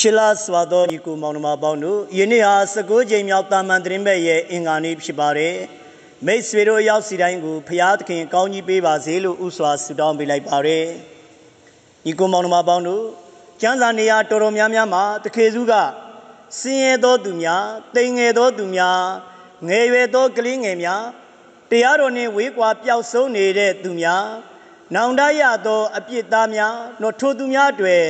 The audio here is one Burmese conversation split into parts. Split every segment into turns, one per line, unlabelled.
ချစ်လာစွာသောညီကိုမောင်နှမပေါင်းတို့ယနေ့ဟာ19ချိန်မြောက်တာမန်သတင်းမဲ့ရဲ့အင်္ဂါနေ့ဖြစ်ပါတယ်။မိတ်ဆွေတို့ရောက်စီတိုင်းကိုဖရာသခင် ကောင်းကြီးပေးပါစေလို့ဥစွာဆုတောင်းပေးလိုက်ပါတယ်။ညီကိုမောင်နှမပေါင်းတို့ကျမ်းစာနေရာတော်တော်များများမှာတခေစုကစင်ရသောသူများတိမ်ငယ်သောသူများငယ်ရွယ်သောကလေးငယ်များတရားတော်နှင့် ဝေးကွာပျောက်ဆုံးနေတဲ့သူများ နောင်တရသောအပြစ်သားများတို့ထိုသူများအတွေ့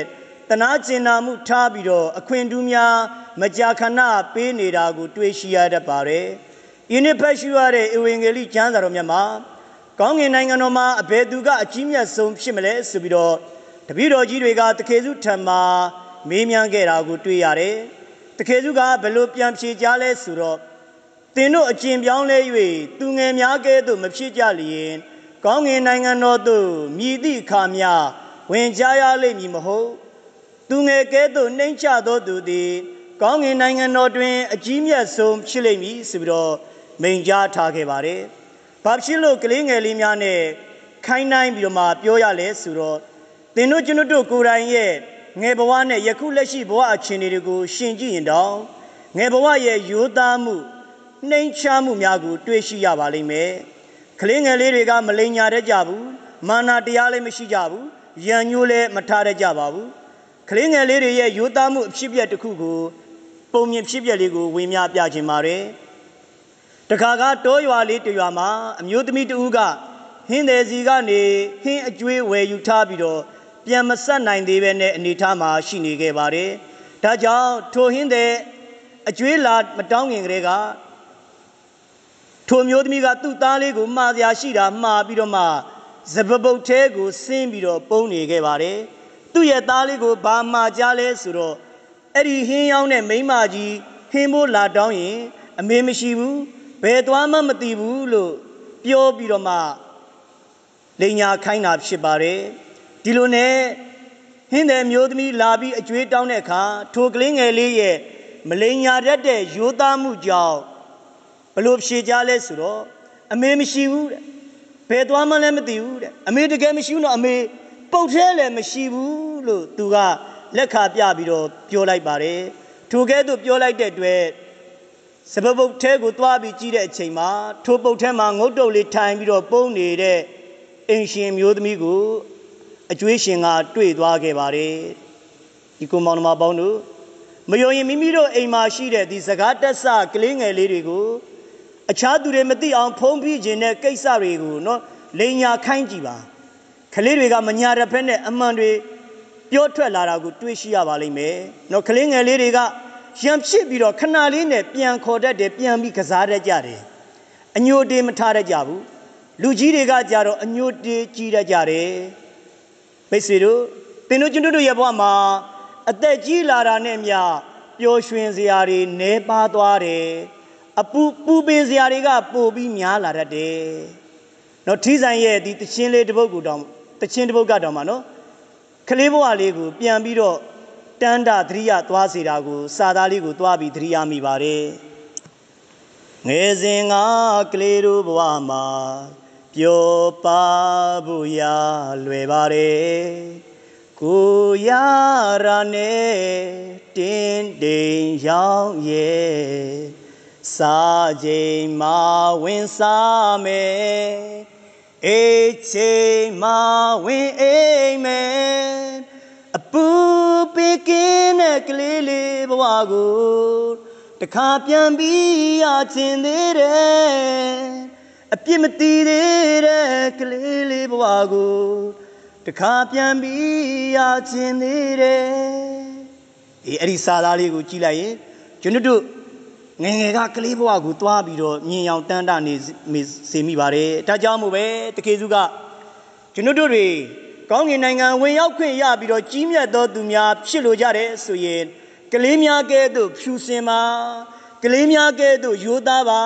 တနာကျင်နာမှုထားပြီးတော့အခွင့်ထူးများမကြာခဏပေးနေတာကို တွေ့ရှိရတတ်ပါတယ်။ယင်းနှစ်ဖက်ရှိရတဲ့ဧဝံဂေလိကျမ်းစာတော်မြတ်မှာကောင်းကင်နိုင်ငံတော်မှာအဘယ်သူကအကြီးမြတ်ဆုံးဖြစ်မလဲဆိုပြီးတော့တပည့်တော်ကြီးတွေကတခေစုထံမှာမေးမြန်းခဲ့တာကို တွေ့ရတယ်။တခေစုကဘယ်လိုပြန်ဖြေကြလဲဆိုတော့သင်တို့အကျင့်ပြောင်းလဲ၍သူငယ်များကဲ့သို့မဖြစ်ကြလျင် ကောင်းကင်နိုင်ငံတော်သို့မြည်သည့်အခါများဝင်ကြရလိမ့်မည်မဟုတ်။သူငယ်ကဲသို့နှိမ့်ချသောသူသည် ကောင်းကင်နိုင်ငံတော်တွင် အကြီးမြတ်ဆုံးဖြစ်လိမ့်မည်ဆိုပြီးတော့မိန့်ကြားထားခဲ့ပါတယ်။ဘာဖြစ်လို့ကလေးငယ်လေးများနဲ့ခိုင်းနိုင်ပြီးတော့မှ ပြောရလဲဆိုတော့သင်တို့ကျွန်တို့ကိုယ်တိုင်ရဲ့ငယ်ဘဝနဲ့ယခုလက်ရှိဘဝအခြေအနေတွေကိုရှင်ကြည့်ရင်တောင်ငယ်ဘဝရဲ့ရိုးသားမှုနှိမ်ချမှုများကိုတွေ့ရှိရပါလိမ့်မယ်။ကလေးငယ်လေးတွေက မလိမ်ညာတတ်ကြဘူး။မာနာတရားလည်းမရှိကြဘူး။ရန်ညိုးလည်းမထားတတ်ကြပါဘူးကလေးငယ်လေးတွေရဲ့ရိုးသားမှုအဖြစ်ပြက်တစ်ခုကိုပုံမြင်ဖြစ်ပြက်လေးကိုဝေမျှပြခြင်းပါတယ်တခါကတောရွာလေးတရွာမှာအမျိုးသမီးတဦးကဟင်းတယ်စီကနေဟင်းအကျွေးဝယ်ယူထားပြီးတော့ပြန်မဆက်နိုင်သေးပဲနဲ့အနေထားမှာရှိနေခဲ့ပါတယ်ဒါကြောင့်ထိုဟင်းတယ်အကျွေးလာမတောင်းခင်ကလေးကထိုမျိုးသမီးကသူ့သားလေးကို မှားစရာရှိတာမှားပြီးတော့မှဇပပုတ်သေးကိုဆင်းပြီးတော့ပုံနေခဲ့ပါတယ်။သူ့ရဲ့သားလေးကိုဘာမှကြားလဲဆိုတော့အဲ့ဒီဟင်းရောင်းတဲ့မိန်းမကြီးဟင်းမိုးလာတောင်းရင်အမေမရှိဘူးဘယ်သွားမှမသိဘူးလို့ပြောပြီးတော့မှလိန်ညာခိုင်းတာဖြစ်ပါတယ်ဒီလိုနဲ့ဟင်းတဲ့မျိုးသမီးလာပြီးအကျွေးတောင်းတဲ့အခါထိုကလေးငယ်လေးရဲ့မလိန်ညာတတ်တဲ့ရိုးသားမှုကြောင့်ဘလို့ဖြေကြလဲဆိုတော့အမေမရှိဘူးတဲ့ဘယ်သွားမှလည်းမသိဘူးတဲ့အမေတကယ်မရှိဘူးတော့အမေပုတ်သေးလည်းမရှိဘူးလို့သူကလက်ခါပြပြီးတော့ပြောလိုက်ပါတယ်ထိုကဲ့သို့ပြောလိုက်တဲ့အတွက်စပပုတ်သေးကိုသွားပြီးကြည့်တဲ့အချိန်မှာထိုပုတ်သေးမှာငုတ်တုပ်လေးထိုင်ပြီးတော့ပုံနေတဲ့အိမ်ရှင်မျိုးသမီးကိုအကျွေးရှင်ကတွေ့သွားခဲ့ပါတယ်ဒီကိုမောင်နှမပေါင်းတို့မယုံရင်မိမိတို့အိမ်မှာရှိတဲ့ဒီစကားတက်ဆကလေးငယ်လေးတွေကိုအခြားသူတွေမသိအောင်ဖုံးပြခြင်းတဲ့ကိစ္စတွေကိုနော်လိန်ညာခိုင်းကြည့်ပါလေးတွေကမညာရဖက်နဲ့အမှန်တွေပြောထွက်လာတာကိုတွေးရှိရပါလိမ့်မယ်။နော်ကလေးငယ်လေးတွေကရံဖြစ်ပြီးတော့ခဏလေးနဲ့ပြန်ခေါ်တတ်တယ်ပြန်ပြီးကစားတတ်ကြတယ်။အညိုတေမထားတတ်ကြဘူး။လူကြီးတွေကကြတော့အညိုတေကြီးတတ်ကြတယ်။မိတ်ဆွေတို့သင်တို့ကျွန်တော်တို့ရဲ့ဘဝမှာအသက်ကြီးလာတာနဲ့မျှပျော်ရွှင်စရာတွေနှဲပါသွားတယ်။အပူပူပင်စရာတွေကပိုပြီးများလာတတ်တယ်။နော်ထီးဆိုင်ရဲ့ဒီတခြင်းလေးတစ်ပုဒ်ကိုတော့တချင်းတစ်ပုတ်ကတော့မှနော်ကလေးဘဝလေးကိုပြန်ပြီးတော့တန်တာသတိရသွားစေတာကိုစာသားလေးကိုသွားပြီးသတိရမိပါတယ်ငယ်စဉ်ကကလေးတို့ဘဝမှာပျော်ပါဖို့ရလွယ်ပါတယ်ကိုရရာနဲ့တင်းတိမ်ရောင်းရဲ့စာချိန်မှာဝင်စားမယ်အိတ်ချိန်မဝင်အိမ်မယ်အပူပိကင်းတဲ့ကလေးလေးဘဝကိုတခါပြန်ပြီးရချင်သေးတယ်အပြစ်မတည်သေးတဲ့ကလေးလေးဘဝကိုတခါပြန်ပြီးရချင်သေးတယ်အေးအဲ့ဒီစာသားလေးကိုကြည့်လိုက်ရင်ကျွန်တို့ငငယ်ကကလေးဘဝကိုတွားပြီးတော့မြင်အောင်တန်းတာနေစေမိပါတယ်ဒါကြောင့်မို့ပဲတခေစုက ကျွန်တို့တွေကောင်းကင်နိုင်ငံဝင်ရောက်ခွင့်ရပြီးတော့ကြီးမြတ်သောသူများဖြစ်လိုကြတယ်ဆိုရင်ကလေးများကဲ့သို့ဖြူစင်ပါကလေးများကဲ့သို့ယိုသားပါ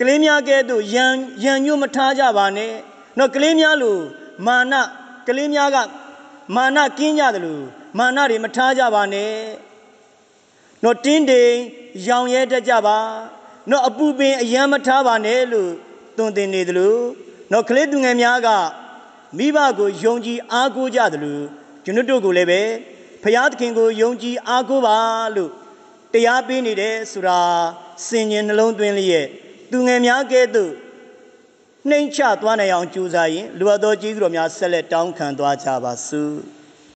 ကလေးများကဲ့သို့ယံယံညွတ်မထားကြပါနဲ့နော်ကလေးများလိုမာနကလေးများကမာနကင်းကြတယ်လို့မာနတွေမထားကြပါနဲ့နော်တင်းတိမ်ရောင်ရဲတတ်ကြပါ နော်အပူပင်အယံမထားပါနဲ့လို့တွင်တင်နေတယ်လို့နော်ကလေးသူငယ်များကမိဘကိုယုံကြည်အားကိုးကြတယ်လို့ကျွန်တို့ကိုလည်းပဲဖရာသခင်ကိုယုံကြည်အားကိုးပါလို့တရားပေးနေတယ်ဆိုတာစင်ញင်နှလုံးသွင်းလျက်သူငယ်များကဲ့သို့နှိမ့်ချသွားနိုင်အောင်ကြိုးစားရင်လူအပ်သောကျေးဇူးတော်များဆက်လက်တောင်းခံသွားကြပါစို့